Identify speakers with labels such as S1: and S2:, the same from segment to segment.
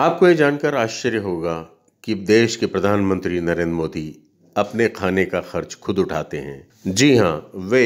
S1: आपको ये जानकर आश्चर्य होगा कि देश के प्रधानमंत्री नरेंद्र मोदी अपने खाने का खर्च खुद उठाते हैं जी हाँ वे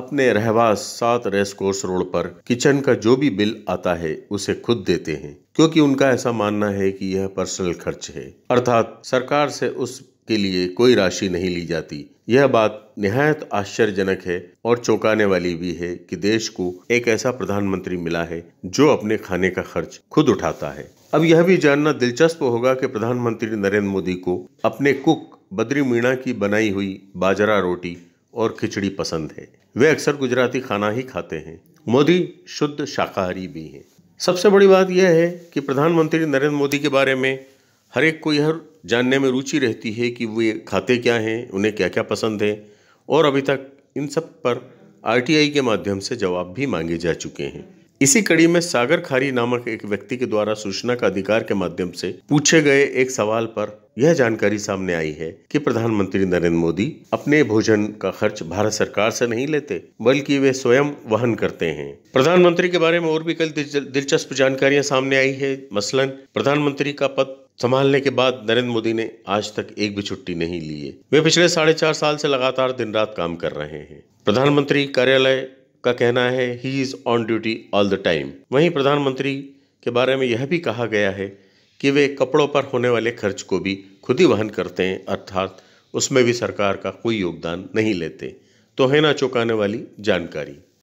S1: अपने रहवास सात रेस कोर्स रोड पर किचन का जो भी बिल आता है उसे खुद देते हैं क्योंकि उनका ऐसा मानना है कि यह पर्सनल खर्च है अर्थात सरकार से उस के लिए कोई राशि नहीं ली जाती यह बात निहायत आश्चर्यजनक है और चौंकाने वाली भी है कि देश को एक ऐसा प्रधानमंत्री मिला है जो अपने खाने का खर्च खुद उठाता है अब यह भी जानना दिलचस्प होगा कि प्रधानमंत्री नरेंद्र मोदी को अपने कुक बद्री मीणा की बनाई हुई बाजरा रोटी और खिचड़ी पसंद है वे अक्सर गुजराती खाना ही खाते हैं मोदी शुद्ध शाकाहारी भी हैं सबसे बड़ी बात यह है कि प्रधानमंत्री नरेंद्र मोदी के बारे में हर एक को यह जानने में रुचि रहती है कि वे खाते क्या हैं उन्हें क्या क्या पसंद है और अभी तक इन सब पर आर के माध्यम से जवाब भी मांगे जा चुके हैं इसी कड़ी में सागर खारी नामक एक व्यक्ति के द्वारा सूचना का अधिकार के माध्यम से पूछे गए एक सवाल पर यह जानकारी सामने आई है कि प्रधानमंत्री नरेंद्र मोदी अपने भोजन का खर्च भारत सरकार से नहीं लेते बल्कि वे स्वयं वहन करते हैं प्रधानमंत्री के बारे में और भी कई दिलचस्प जानकारियां सामने आई है मसलन प्रधानमंत्री का पद संभालने के बाद नरेंद्र मोदी ने आज तक एक भी छुट्टी नहीं ली है वे पिछले साढ़े चार साल से लगातार दिन रात काम कर रहे हैं प्रधानमंत्री कार्यालय का कहना है he is on duty all the time वहीं प्रधानमंत्री के बारे में यह भी कहा गया है कि वे कपड़ों पर होने वाले खर्च को भी खुद ही वहन करते हैं अर्थात उसमें भी सरकार का कोई योगदान नहीं लेते तो है ना चौंकाने वाली जानकारी